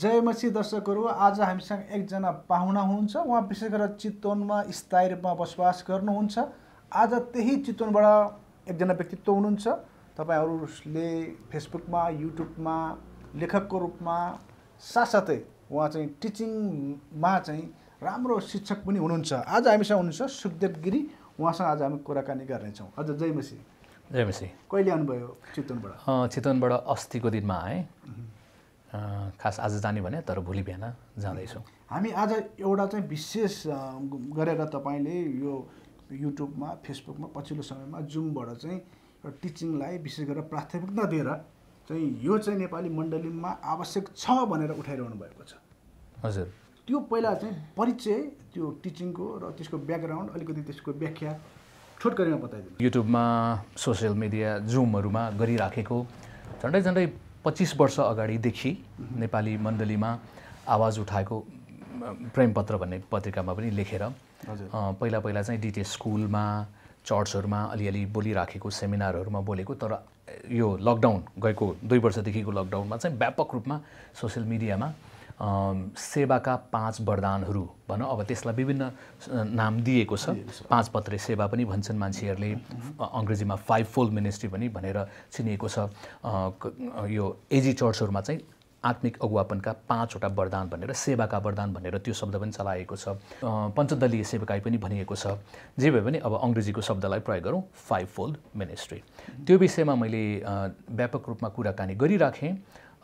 जय मसी दर्शकहरू आज हामीसँग एकजना पाहुना हुनुहुन्छ उहाँ विशेष गरेर चितवनमा स्थायी रूपमा बसोबास गर्नुहुन्छ आज त्यही चितवनबाट एकजना व्यक्तित्व हुनुहुन्छ तपाईँहरूले फेसबुकमा युट्युबमा लेखकको रूपमा साथसाथै उहाँ चाहिँ टिचिङमा चाहिँ राम्रो शिक्षक पनि हुनुहुन्छ आज हामीसँग हुनुहुन्छ सुखदेव गिरी उहाँसँग आज हामी कुराकानी गर्नेछौँ हजुर जय मसी जय मसी कहिले आउनुभयो चितवनबाट चितवनबाट अस्तिको दिनमा आएँ खास आज जाने भने तर भोलि बिहान जाँदैछौँ हामी आज एउटा चाहिँ विशेष गरेर तपाईँले यो युट्युबमा फेसबुकमा पछिल्लो समयमा जुमबाट चाहिँ एउटा टिचिङलाई विशेष गरेर प्राथमिकता दिएर चाहिँ यो चाहिँ नेपाली मण्डलीमा आवश्यक छ भनेर उठाइरहनु भएको छ हजुर त्यो पहिला चाहिँ परिचय त्यो टिचिङको र त्यसको ब्याकग्राउन्ड अलिकति त्यसको व्याख्या छोटकरीमा बताइदिनु युट्युबमा सोसियल मिडिया जुमहरूमा गरिराखेको झन्डै झन्डै पच्चिस वर्ष अगाडिदेखि नेपाली मण्डलीमा आवाज उठाएको प्रेमपत्र भन्ने पत्रिकामा पनि लेखेर पहिला पहिला चाहिँ डिटे स्कुलमा चर्चहरूमा अलिअलि बोलिराखेको सेमिनारहरूमा बोलेको तर यो लकडाउन गएको दुई वर्षदेखिको लकडाउनमा चाहिँ व्यापक रूपमा सोसियल मिडियामा सेवाका पाँच वरदानहरू भनौँ अब त्यसलाई विभिन्न नाम दिएको छ पाँच पत्रे सेवा पनि भन्छन् मान्छेहरूले अङ्ग्रेजीमा फाइभ फोल्ड मिनिस्ट्री पनि भनेर चिनिएको छ यो एजी चर्चहरूमा चाहिँ आत्मिक अगुवापनका पाँचवटा वरदान भनेर सेवाका वरदान भनेर त्यो शब्द पनि चलाएको छ पञ्चदलीय सेवाकाई पनि भनिएको छ जे भए पनि अब अङ्ग्रेजीको शब्दलाई प्रयोग गरौँ फाइभ फोल्ड मिनिस्ट्री त्यो विषयमा मैले व्यापक रूपमा कुराकानी गरिराखेँ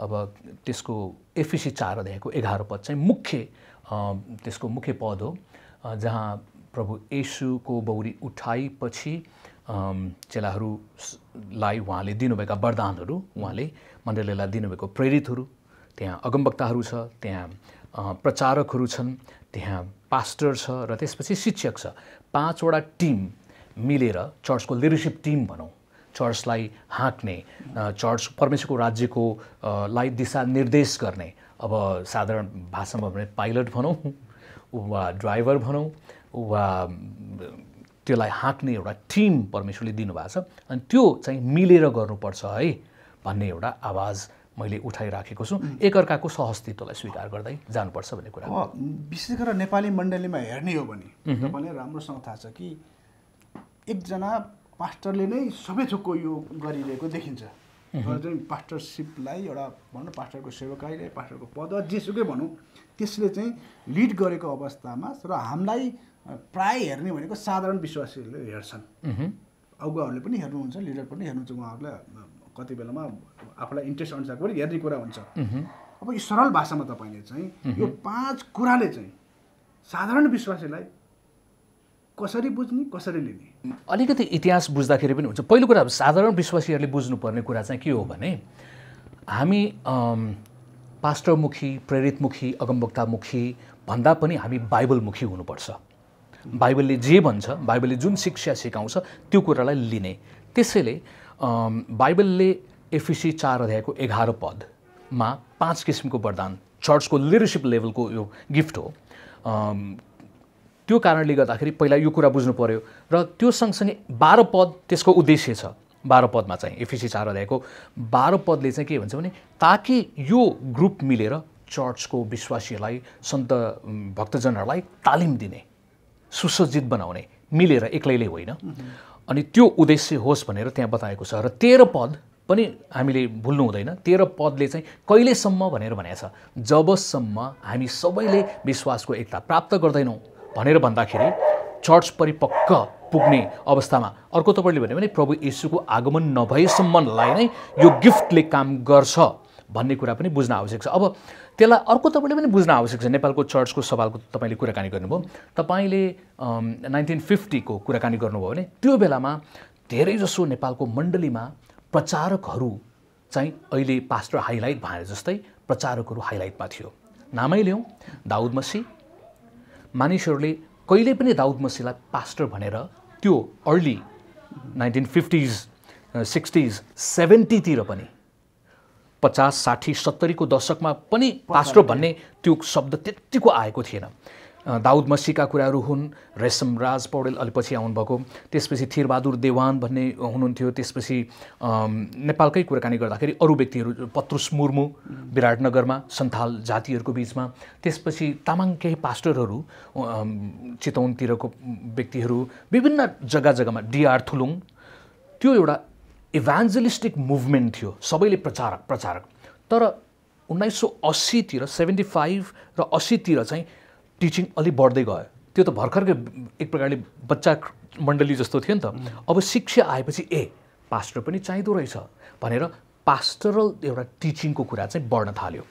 अब त्यसको एफिसी चार अध्यायको एघार पद चाहिँ मुख्य त्यसको मुख्य पद हो जहाँ प्रभु येसुको बौरी उठाइपछि चेलाहरूलाई उहाँले दिनुभएका वरदानहरू उहाँले मण्डलीलाई दिनुभएको प्रेरितहरू त्यहाँ अगमवक्ताहरू छ त्यहाँ प्रचारकहरू छन् त्यहाँ पास्टर छ र त्यसपछि शिक्षक छ पाँचवटा टिम मिलेर चर्चको लिडरसिप टिम भनौँ चर्चलाई हाँक्ने चर्च परमेश्वरको राज्यको लाई दिशा निर्देश गर्ने अब साधारण भाषामा भने पाइलट भनौँ वा ड्राइभर भनौँ वा त्यसलाई हाँक्ने एउटा टिम परमेश्वरले दिनुभएको छ अनि त्यो चाहिँ मिलेर गर्नुपर्छ है भन्ने एउटा आवाज मैले उठाइराखेको छु एकअर्काको सहस्तित्वलाई स्वीकार गर्दै जानुपर्छ भन्ने कुरा विशेष गरेर नेपाली मण्डलीमा हेर्ने हो भने तपाईँलाई राम्रोसँग थाहा छ कि एकजना पास्टरले नै सबै थोकको यो गरिरहेको देखिन्छ र पास्टरसिपलाई एउटा भनौँ पास्टरको सेवकाइले पास्टरको पद जेसुकै भनौँ त्यसले चाहिँ लिड गरेको अवस्थामा र हामीलाई प्राय हेर्ने भनेको साधारण विश्वासीहरूले हेर्छन् अगुवाहरूले पनि हेर्नुहुन्छ लिडर पनि हेर्नुहुन्छ उहाँहरूलाई कति बेलामा आफूलाई इन्ट्रेस्ट अनुसारको पनि हेर्ने कुरा हुन्छ अब यो सरल भाषामा तपाईँले चाहिँ यो पाँच कुराले चाहिँ साधारण विश्वासीलाई कसरी बुझ्ने कसरी लिने अलिकति इतिहास बुझ्दाखेरि पनि हुन्छ पहिलो कुरा साधारण विश्वासीहरूले बुझ्नुपर्ने कुरा चाहिँ के हो भने हामी पास्टरमुखी प्रेरितमुखी अगमवक्तामुखी भन्दा पनि हामी बाइबलमुखी हुनुपर्छ बाइबलले जे भन्छ बाइबलले जुन शिक्षा सिकाउँछ त्यो कुरालाई लिने त्यसैले बाइबलले एफिसी चार अध्यायको एघार पदमा पाँच किसिमको वरदान चर्चको लिडरसिप लेभलको यो गिफ्ट हो त्यो कारणले गर्दाखेरि पहिला यो कुरा बुझ्नु पऱ्यो र त्यो सँगसँगै बाह्र पद त्यसको उद्देश्य छ बाह्र पदमा चाहिँ एफिसी चार अध्यायको बाह्र पदले चाहिँ के भन्छ भने ताकि यो ग्रुप मिलेर चर्चको विश्वासीहरूलाई सन्त भक्तजनहरूलाई तालिम दिने सुसज्जित बनाउने मिलेर एक्लैले होइन अनि त्यो उद्देश्य होस् भनेर त्यहाँ बताएको छ र तेह्र पद पनि हामीले भुल्नु हुँदैन तेह्र पदले चाहिँ कहिलेसम्म भनेर भनेको छ जबसम्म हामी सबैले विश्वासको एकता प्राप्त गर्दैनौँ भनेर भन्दाखेरि चर्च परिपक्क पुग्ने अवस्थामा अर्को तपाईँले भन्यो भने प्रभु यीशुको आगमन नभएसम्मलाई नै यो गिफ्टले काम गर्छ भन्ने कुरा पनि बुझ्न आवश्यक छ अब त्यसलाई अर्को तपाईँले पनि बुझ्न आवश्यक छ नेपालको चर्चको सवालको तपाईँले कुराकानी गर्नुभयो तपाईँले नाइन्टिन फिफ्टीको कुराकानी गर्नुभयो भने त्यो बेलामा धेरैजसो नेपालको मण्डलीमा प्रचारकहरू चाहिँ अहिले पास्टर हाइलाइट भए जस्तै प्रचारकहरू हाइलाइटमा थियो नामै ल्याउँ दाउद मसी मानिसहरूले कहिले पनि दाउद मसीलाई पास्टर भनेर त्यो अर्ली नाइन्टिन फिफ्टिज सिक्सटिज सेभेन्टीतिर पनि पचास साठी सत्तरीको दशकमा पनि पास्टर भन्ने त्यो शब्द त्यत्तिको आएको थिएन दाउद मसीका कुराहरू हुन् रेशम राज पौडेल अलि पछि आउनुभएको त्यसपछि थिरबहादुर देवान भन्ने हुनुहुन्थ्यो त्यसपछि नेपालकै कुराकानी गर्दाखेरि अरू व्यक्तिहरू पत्रुस मुर्मु विराटनगरमा सन्थाल जातिहरूको बिचमा त्यसपछि तामाङ केही पास्टरहरू चितौनतिरको व्यक्तिहरू विभिन्न जग्गा जग्गामा डिआर थुलुङ त्यो एउटा इभान्जलिस्टिक मुभमेन्ट थियो सबैले प्रचारक प्रचारक तर उन्नाइस सौ अस्सीतिर सेभेन्टी फाइभ र अस्सीतिर चाहिँ टिचिङ अलिक बढ्दै गयो त्यो त भर्खरकै एक प्रकारले बच्चा मण्डली जस्तो थियो नि त अब शिक्षा आएपछि ए पास्टर पनि चाहिँदो रहेछ भनेर पास्टरल एउटा टिचिङको कुरा चाहिँ बढ्न थाल्यो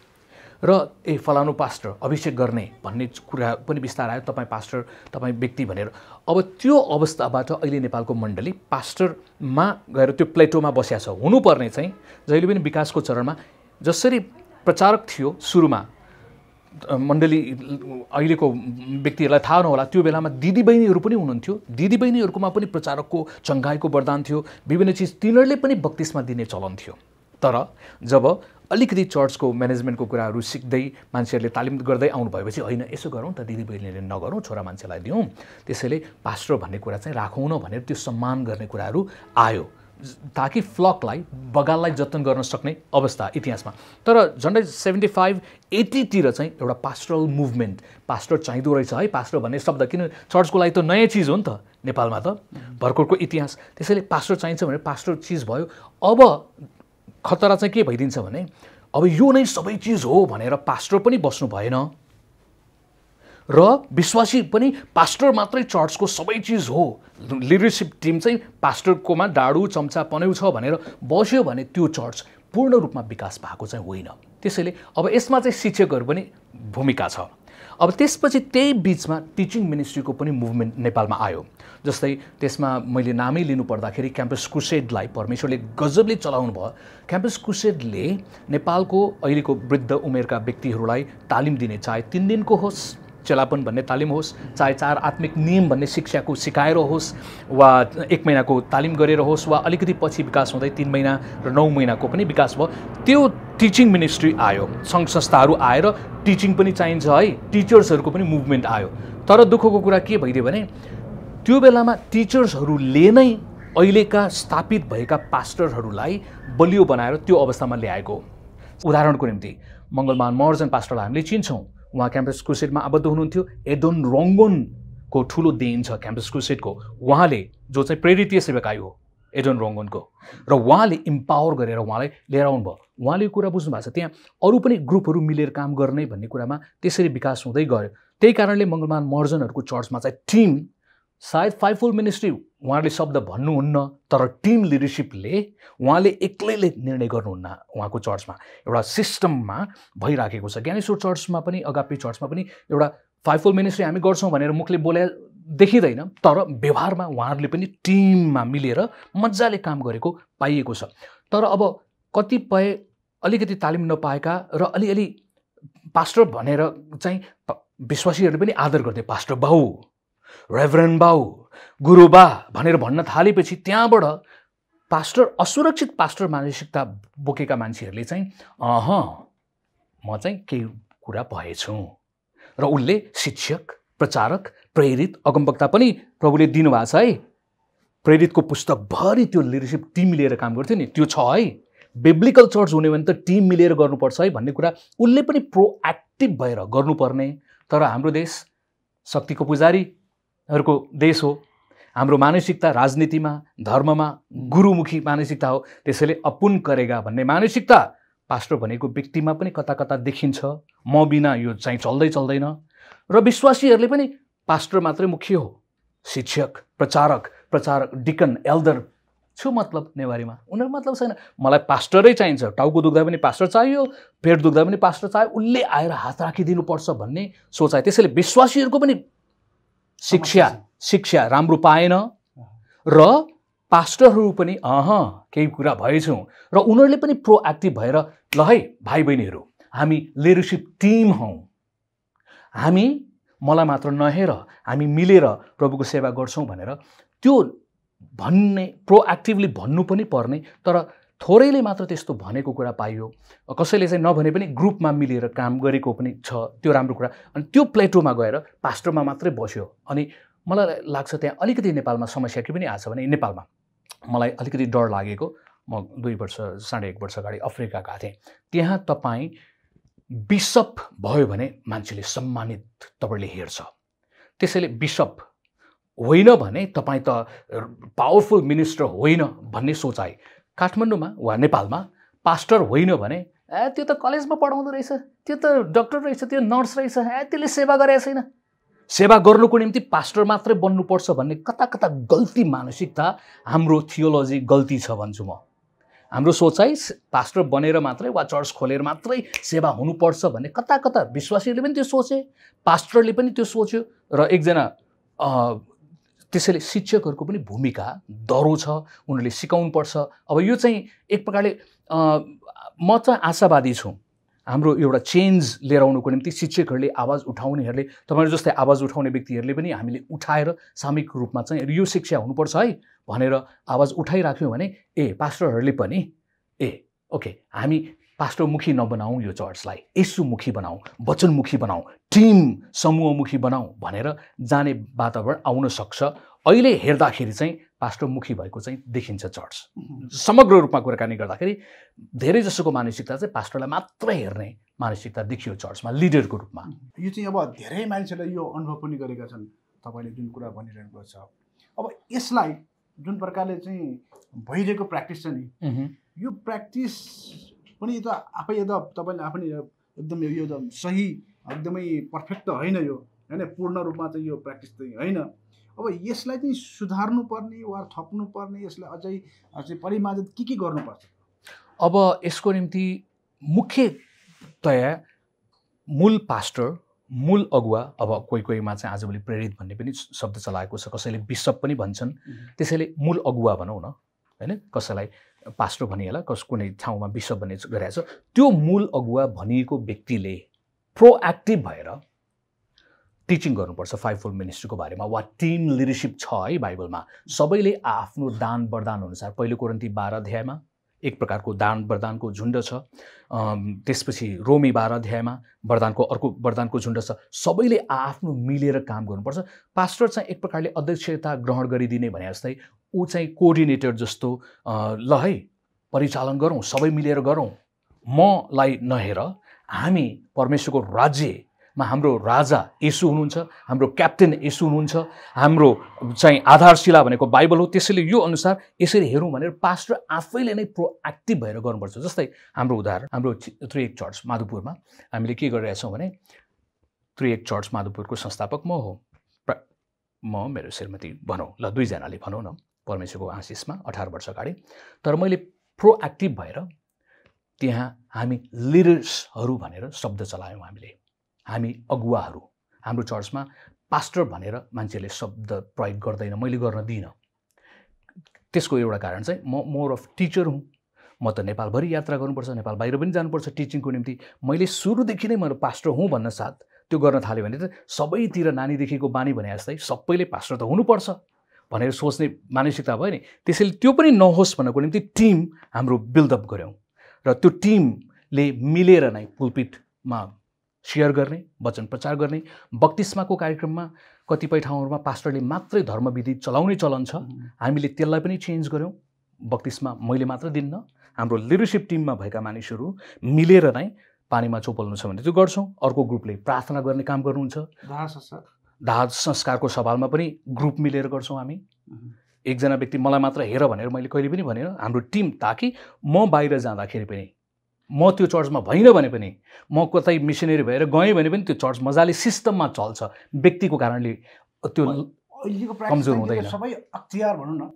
र ए फलानु पास्टर अभिषेक गर्ने भन्ने कुरा पनि बिस्तार आयो तपाईँ पास्टर तपाईँ व्यक्ति भनेर अब त्यो अवस्थाबाट अहिले नेपालको मण्डली पास्टरमा गएर त्यो प्लेटोमा बस्या छ हुनुपर्ने चाहिँ जहिले पनि विकासको चरणमा जसरी प्रचारक थियो सुरुमा मण्डली अहिलेको व्यक्तिहरूलाई थाहा नहोला त्यो बेलामा दिदीबहिनीहरू पनि हुनुहुन्थ्यो दिदीबहिनीहरूकोमा पनि प्रचारकको चङ्घाईको वरदान थियो विभिन्न चिज तिनीहरूले पनि बक्तिसमा दिने चलन थियो तर जब अलिकति चर्चको म्यानेजमेन्टको कुराहरू सिक्दै मान्छेहरूले तालिम गर्दै आउनु भएपछि होइन यसो गरौँ त दिदीबहिनीले नगरौँ छोरा मान्छेलाई दिउँ त्यसैले पास्टर भन्ने कुरा चाहिँ राखौँ न भनेर त्यो सम्मान गर्ने कुराहरू आयो ताकि फ्लकलाई बगाललाई जतन गर्न सक्ने अवस्था इतिहासमा तर झन्डै सेभेन्टी फाइभ एटीतिर चाहिँ एउटा पास्टरल मुभमेन्ट पास्टर चाहिँदो रहेछ है पास्टर भन्ने शब्द किन चर्चको लागि त नयाँ चिज हो नि त नेपालमा त भर्खरको इतिहास त्यसैले पास्टर चाहिन्छ भने पास्टर चिज भयो अब खतरा चाहिँ के भइदिन्छ भने अब यो नै सबै चिज हो भनेर पास्टर पनि बस्नु भएन र विश्वासी पनि पास्टर मात्रै चर्चको सबै चिज हो लिडरसिप टिम चाहिँ पास्टरकोमा डाडु चम्चा पनौ छ भनेर बस्यो भने त्यो चर्च पूर्ण रूपमा विकास भएको चाहिँ होइन त्यसैले अब यसमा चाहिँ शिक्षकहरू पनि भूमिका छ अब त्यसपछि त्यही बिचमा टिचिङ मिनिस्ट्रीको पनि मुभमेन्ट नेपालमा आयो जस्तै त्यसमा मैले नामै लिनु पर्दाखेरि क्याम्पस कुसेडलाई परमेश्वरले गजबले चलाउनु भयो क्याम्पस कुसेडले नेपालको अहिलेको वृद्ध उमेरका व्यक्तिहरूलाई तालिम दिने चाहे तिन दिनको होस् चेलापन भन्ने तालिम होस् चाहे चार आत्मिक नियम भन्ने शिक्षाको सिकाएर होस् वा एक महिनाको तालिम गरेर होस् वा अलिकति पछि विकास हुँदै तिन महिना र नौ महिनाको पनि विकास भयो त्यो टिचिङ मिनिस्ट्री आयो सङ्घ संस्थाहरू आएर टिचिङ पनि चाहिन्छ है टिचर्सहरूको पनि मुभमेन्ट आयो तर दुःखको कुरा के भइदियो भने त्यो बेलामा टिचर्सहरूले नै अहिलेका स्थापित भएका पास्टरहरूलाई बलियो बनाएर त्यो अवस्थामा ल्याएको उदाहरणको निम्ति मङ्गलमान महर्जन पास्टरलाई हामीले चिन्छौँ उहाँ क्याम्पस क्रुसेडमा आबद्ध हुनुहुन्थ्यो एडोन रोङ्गोनको ठुलो देन छ क्याम्पस क्रुसेडको उहाँले जो चाहिँ प्रेरितीय सेवकाई हो एडोन रोङ्गोनको र उहाँले इम्पावर गरेर उहाँलाई लिएर आउनुभयो उहाँले यो कुरा बुझ्नु भएको छ त्यहाँ अरू पनि ग्रुपहरू मिलेर काम गर्ने भन्ने कुरामा त्यसरी विकास हुँदै गयो त्यही कारणले मङ्गलमान मर्जनहरूको चर्चमा चाहिँ टिम सायद फाइफुल मिनिस्ट्री उहाँले शब्द भन्नुहुन्न तर टिम लिडरसिपले उहाँले एक्लैले निर्णय गर्नुहुन्न उहाँको चर्चमा एउटा सिस्टममा भइराखेको छ ज्ञानेश्वर चर्चमा पनि अगापी चर्चमा पनि एउटा फाइफुल मिनिस्ट्री हामी गर्छौँ भनेर मुखले बोले देखिँदैन तर व्यवहारमा उहाँहरूले पनि टिममा मिलेर मजाले काम गरेको पाइएको छ तर अब कतिपय अलिकति तालिम नपाएका र अलिअलि पास्टर भनेर चाहिँ विश्वासीहरूले पनि आदर गर्थे पास्टर बाउ रेभरेन बाउ गुरुबा भनेर भन्न थालेपछि त्यहाँबाट पास्टर असुरक्षित पास्टर मानसिकता बोकेका मान्छेहरूले चाहिँ अह म चाहिँ केही कुरा भएछु र उसले शिक्षक प्रचारक प्रेरित अगमवक्ता पनि प्रभुले दिनुभएको छ है प्रेरितको पुस्तकभरि त्यो लिडरसिप टिम मिलेर काम गर्थ्यो नि त्यो छ है बेब्लिकल चर्च हुने भने त टिम मिलेर गर्नुपर्छ है भन्ने कुरा उसले पनि प्रोएक्टिभ भएर गर्नुपर्ने तर हाम्रो देश शक्तिको पुजारी हरूको देश हो हाम्रो मानसिकता राजनीतिमा धर्ममा गुरुमुखी मानसिकता हो त्यसैले अपुन करेगा भन्ने मानसिकता पास्टर भनेको व्यक्तिमा पनि कता कता देखिन्छ म बिना यो चाहिँ चल्दै चल्दैन र विश्वासीहरूले पनि पास्टर मात्रै मुख्य हो शिक्षक प्रचारक प्रचारक डिकन एल्डर छु मतलब नेवारीमा उनीहरू मतलब छैन मलाई पास्टरै चाहिन्छ टाउको दुख्दा पनि पास्टर चाहियो पेट दुख्दा पनि पास्टर चाहियो उसले आएर हात राखिदिनुपर्छ भन्ने सोचायो त्यसैले विश्वासीहरूको पनि शिक्षा शिक्षा राम्रो पाएन र पास्टरहरू पनि अह केही कुरा भएछौँ र उनीहरूले पनि प्रोएक्टिभ भएर ल है भाइ बहिनीहरू हामी लिडरसिप टिम हौँ हामी मलाई मात्र नहेर हामी मिलेर प्रभुको सेवा गर्छौँ भनेर त्यो भन्ने प्रोएक्टिभली भन्नु पनि पर्ने तर थोरैले मात्र त्यस्तो भनेको कुरा पाइयो कसैले चाहिँ नभने पनि ग्रुपमा मिलेर काम गरेको पनि छ त्यो राम्रो कुरा अनि त्यो प्लेटोमा गएर पास्टरमा मात्रै बस्यो अनि मलाई लाग्छ त्यहाँ अलिकति नेपालमा समस्या के पनि आएको भने नेपालमा मलाई अलिकति डर लागेको म दुई वर्ष साढे एक वर्ष अगाडि अफ्रिका गएको थिएँ त्यहाँ तपाईँ बिसप भयो भने मान्छेले सम्मानित तपाईँले हेर्छ त्यसैले बिसप होइन भने तपाईँ त पावरफुल मिनिस्टर होइन भन्ने सोचाएँ काठमाडौँमा वा नेपालमा पास्टर होइन भने ए त्यो त कलेजमा पढाउँदो रहेछ त्यो त डक्टर रहेछ त्यो नर्स रहेछ ए त्यसले सेवा गरेको छैन सेवा गर्नुको निम्ति पास्टर मात्रै बन्नुपर्छ भन्ने कता कता गल्ती मानसिकता हाम्रो थियोलोजी गल्ती छ भन्छु म हाम्रो सोचाइ पास्टर बनेर मात्रै वा चर्च खोलेर मात्रै सेवा हुनुपर्छ भन्ने कता कता विश्वासीले पनि त्यो सोचे पास्टरले पनि त्यो सोच्यो र एकजना त्यसैले शिक्षकहरूको पनि भूमिका दह्रो छ उनीहरूले सिकाउनु पर्छ अब यो चाहिँ एक प्रकारले म त आशावादी छु हाम्रो एउटा चेन्ज लिएर आउनुको निम्ति शिक्षकहरूले आवाज उठाउनेहरूले तपाईँहरू जस्तै आवाज उठाउने व्यक्तिहरूले पनि हामीले उठाएर सामूहिक रूपमा चाहिँ यो शिक्षा हुनुपर्छ है भनेर आवाज उठाइराख्यौँ भने ए पास्टरहरूले पनि ए ओके हामी पास्टोमुखी नबनाऊ यो चर्चलाई यसुमुखी बनाऊ वचनमुखी बनाऊ टिम समूहमुखी बनाऊ भनेर जाने वातावरण आउन सक्छ अहिले हेर्दाखेरि चाहिँ पास्टोमुखी भएको चाहिँ देखिन्छ चर्च समग्र रूपमा कुराकानी गर्दाखेरि धेरै जसोको मानसिकता चाहिँ पास्टरलाई मात्र हेर्ने मानसिकता देखियो चर्चमा लिडरको रूपमा यो चाहिँ अब धेरै मान्छेलाई यो अनुभव पनि गरेका छन् तपाईँले जुन कुरा भनिरहेको छ अब यसलाई जुन प्रकारले चाहिँ भइरहेको प्र्याक्टिस छ नि यो प्र्याक्टिस पनि यो त आफै यो त तपाईँले आफै एकदम यो त सही एकदमै पर्फेक्ट त होइन यो होइन पूर्ण रूपमा चाहिँ यो प्र्याक्टिस चाहिँ होइन अब यसलाई चाहिँ सुधार्नुपर्ने वा थप्नुपर्ने यसलाई अझै अझै परिमार्जित के के गर्नुपर्छ अब यसको निम्ति मुख्यतया मूल पास्टर मूल अगुवा अब कोही कोहीमा चाहिँ आजभोलि प्रेरित भन्ने पनि शब्द चलाएको छ कसैले बिसप पनि भन्छन् त्यसैले मूल अगुवा भनौँ न होइन कसैलाई पास्टो भनिहाल कस कुनै ठाउँमा विश्व भन्ने गरेको छ त्यो मूल अगुवा भनिएको व्यक्तिले प्रोएक्टिभ भएर टिचिङ गर्नुपर्छ फाइभ फोर मिनिस्ट्रीको बारेमा वा टिम लिडरसिप छ है बाइबलमा सबैले आफ्नो दान वरदान अनुसार पहिलो कोरन्ती बाह्र अध्यायमा एक प्रकारको दान वरदानको झुन्ड छ त्यसपछि रोमी बाह्र अध्यायमा वरदानको अर्को वरदानको झुन्ड छ सबैले आआफ्नो मिलेर काम गर्नुपर्छ पास्टर चाहिँ एक प्रकारले अध्यक्षता ग्रहण गरिदिने भने जस्तै ऊ चाहिँ कोअर्डिनेटर जस्तो ल है परिचालन गरौँ सबै मिलेर गरौँ मलाई नहेर हामी परमेश्वरको राज्य मा हाम्रो राजा यसु हुनुहुन्छ हाम्रो क्याप्टेन यसु हुनुहुन्छ हाम्रो चाहिँ आधारशिला भनेको बाइबल हो त्यसैले यो अनुसार यसरी हेरौँ भनेर पास्टर आफैले नै प्रोएक्टिभ भएर गर्नुपर्छ जस्तै हाम्रो उदाहरण हाम्रो त्रिएक चर्च माधुपुरमा हामीले के गरिरहेछौँ भने त्रिएक चर्च माधुपुरको संस्थापक म हो म मेरो श्रीमती भनौँ ल दुईजनाले भनौँ न परमेश्वरको आशिषमा अठार वर्ष अगाडि तर मैले प्रोएक्टिभ भएर त्यहाँ हामी लिडर्सहरू भनेर शब्द चलायौँ हामीले हामी अगुवाहरू हाम्रो चर्चमा पास्टर भनेर मान्छेले शब्द प्रयोग गर्दैन मैले गर्न दिइनँ त्यसको एउटा कारण चाहिँ म मोर अफ टिचर हुँ म त नेपालभरि यात्रा गर्नुपर्छ नेपाल बाहिर पनि जानुपर्छ टिचिङको निम्ति मैले सुरुदेखि नै म पास्टर हुँ भन्न साथ त्यो गर्न थाल्यो भने त सबैतिर नानीदेखिको बानी भने जस्तै सबैले पास्टर त हुनुपर्छ भनेर सोच्ने मानसिकता भयो नि त्यसैले त्यो पनि नहोस् भन्नको निम्ति टिम हाम्रो बिल्डअप गऱ्यौँ र त्यो टिमले मिलेर नै पुलपिटमा सेयर गर्ने वचन प्रचार गर्ने बक्तिस्माको कार्यक्रममा कतिपय ठाउँहरूमा पास्टरले मात्रै धर्मविधि चलाउने चलन छ हामीले त्यसलाई पनि चेन्ज गऱ्यौँ बक्तिस्मा मैले मात्र दिन्न हाम्रो लिडरसिप टिममा भएका मानिसहरू मिलेर नै पानीमा चोपल्नु छ भने त्यो गर्छौँ अर्को ग्रुपले प्रार्थना गर्ने काम गर्नुहुन्छ दाह संस्कारको सवालमा पनि ग्रुप मिलेर गर्छौँ हामी एकजना व्यक्ति मलाई मात्र हेर भनेर मैले कहिले पनि भनेर हाम्रो टिम ताकि म बाहिर जाँदाखेरि पनि म त्यो चर्चमा भइनँ भने पनि म कतै मिसनरी भएर गएँ भने पनि त्यो चर्च मजाले सिस्टममा चल्छ व्यक्तिको कारणले त्यो अहिलेको कमजोर हुँदैन सबै अख्तियार भनौँ न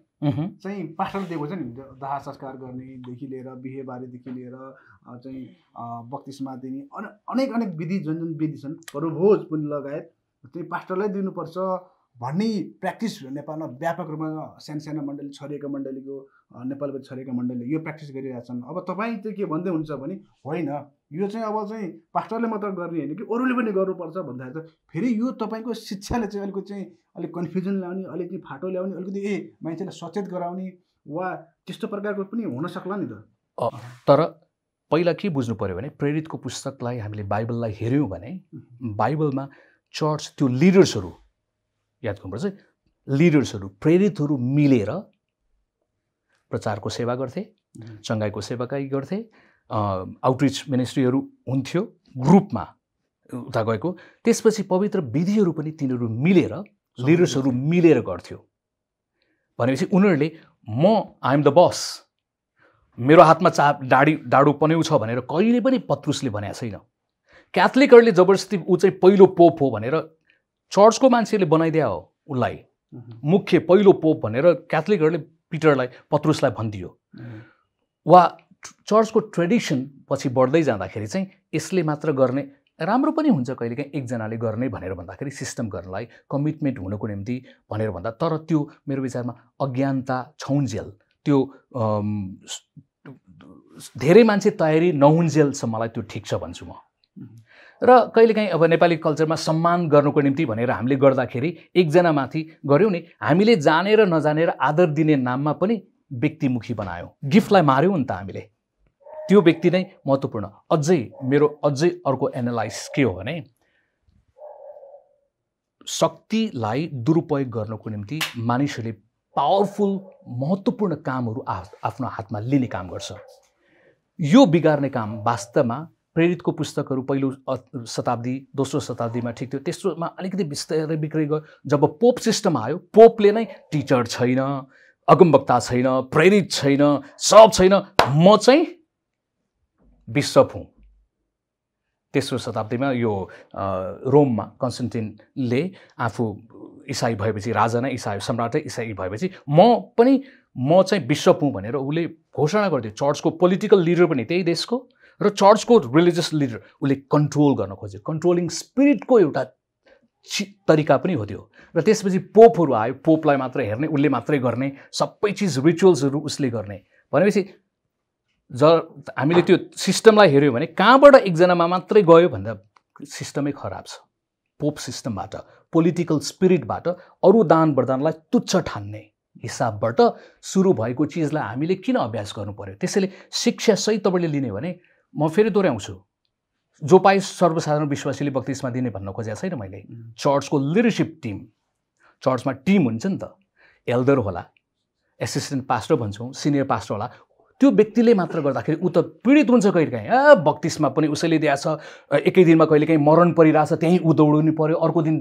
चाहिँ पास्टरले दिएको छ नि दाह संस्कार गर्नेदेखि लिएर बिहेबारीदेखि लिएर चाहिँ बक्तिसमा दिने अनेक अनेक विधि जुन जुन विधि छन् भोज पनि लगायत त्यही पास्टरलाई दिनुपर्छ भन्ने प्र्याक्टिस नेपालमा व्यापक रूपमा सानो मण्डली छरिएको मण्डलीको नेपालबाट छरिएको मण्डलीले यो प्र्याक्टिस गरिरहेछन् अब तपाईँ चाहिँ के भन्दै हुन्छ भने होइन यो चाहिँ अब चाहिँ पास्टरले मात्र गर्ने होइन कि अरूले पनि गर्नुपर्छ भन्दाखेरि त फेरि यो तपाईँको शिक्षाले चाहिँ अलिकति चाहिँ अलिक कन्फ्युजन ल्याउने अलिकति फाटो ल्याउने अलिकति ए मान्छेलाई सचेत गराउने वा त्यस्तो प्रकारको पनि हुन सक्ला नि त तर पहिला के बुझ्नु पऱ्यो भने प्रेरितको पुस्तकलाई हामीले बाइबललाई हेऱ्यौँ भने बाइबलमा चर्च त्यो लिडर्सहरू याद गर्नुपर्छ लिडर्सहरू प्रेरितहरू मिलेर प्रचारको सेवा गर्थे चङ्गाईको सेवाकाई गर्थे आउटरिच मिनिस्ट्रीहरू हुन्थ्यो ग्रुपमा उता गएको त्यसपछि पवित्र विधिहरू पनि तिनीहरू मिलेर लिडर्सहरू मिलेर गर्थ्यो भनेपछि उनीहरूले म आइएम द बस मेरो हातमा चा डाडी डाडु पन्यौ छ भनेर कहिले पनि पत्रुसले भनेको छैन क्याथलिकहरूले जबरजस्ती ऊ चाहिँ पहिलो पोप हो भनेर चर्चको मान्छेले बनाइदिया हो उसलाई मुख्य पहिलो पोप भनेर क्याथोलिकहरूले पिटरलाई पत्रुसलाई भनिदियो वा चर्चको ट्रेडिसन पछि बढ्दै जाँदाखेरि चाहिँ यसले मात्र गर्ने राम्रो पनि हुन्छ कहिलेकाहीँ एकजनाले गर्ने भनेर भन्दाखेरि सिस्टम गर्नलाई कमिटमेन्ट हुनको निम्ति भनेर भन्दा तर त्यो मेरो विचारमा अज्ञानता छौन्जेल त्यो धेरै मान्छे तयारी नहुन्जेलसम्मलाई त्यो ठिक छ भन्छु म र कहिलेकाहीँ अब नेपाली कल्चरमा सम्मान गर्नुको निम्ति भनेर हामीले गर्दाखेरि एकजनामाथि गऱ्यौँ नि हामीले जानेर नजानेर आदर दिने नाममा पनि व्यक्तिमुखी बनायौँ गिफ्टलाई माऱ्यौँ नि त हामीले त्यो व्यक्ति नै महत्त्वपूर्ण अझै मेरो अझै अर्को एनालाइस के हो भने शक्तिलाई दुरुपयोग गर्नको निम्ति मानिसहरूले पावरफुल महत्त्वपूर्ण कामहरू आफ्नो हातमा लिने काम गर्छ यो बिगार्ने काम वास्तवमा प्रेरितको पुस्तकहरू पहिलो शताब्दी दोस्रो शताब्दीमा ठिक थियो तेस्रोमा अलिकति बिस्तारै बिग्रै गयो जब पोप सिस्टम आयो पोपले नै टिचर छैन अगमवक्ता छैन प्रेरित छैन सब छैन म चाहिँ बिसप हुँ तेस्रो शताब्दीमा यो रोममा कन्सन्टिनले आफू इसाई भएपछि राजा नै इसाई सम्राट इसाई भएपछि म पनि म चाहिँ बिसप हुँ भनेर उसले घोषणा गरिदियो चर्चको पोलिटिकल लिडर पनि त्यही देशको र चर्चको रिलिजियस लिडर उसले कन्ट्रोल गर्न खोज्यो कन्ट्रोलिङ स्पिरिटको एउटा चि तरिका पनि हो त्यो र त्यसपछि पोपहरू आयो पोपलाई मात्र हेर्ने उसले मात्रै गर्ने सबै चिज रिचुअल्सहरू उसले गर्ने भनेपछि ज हामीले त्यो सिस्टमलाई हेऱ्यौँ भने कहाँबाट एकजनामा मात्रै गयो भन्दा सिस्टमै खराब छ पोप सिस्टमबाट पोलिटिकल स्पिरिटबाट अरू दान वरदानलाई तुच्छ ठान्ने हिसाबबाट सुरु भएको चिजलाई हामीले किन अभ्यास गर्नु पऱ्यो त्यसैले सही तपाईँले लिने भने म फेरि दोहोऱ्याउँछु जो पाए सर्वसाधारण विश्वासीले बक्तिसमा दिने भन्न खोजेको छैन मैले चर्चको लिडरसिप टिम चर्चमा टिम हुन्छ नि त एल्डर होला एसिस्टेन्ट पास्टर भन्छौँ सिनियर पास्टर होला त्यो व्यक्तिले मात्र गर्दाखेरि ऊ त पीडित हुन्छ कहिलेकाहीँ ए बक्तिसमा पनि उसैले दिएछ एकै दिनमा कहिलेकाहीँ मरण परिरहेछ त्यहीँ ऊ दौडनु पऱ्यो अर्को दिन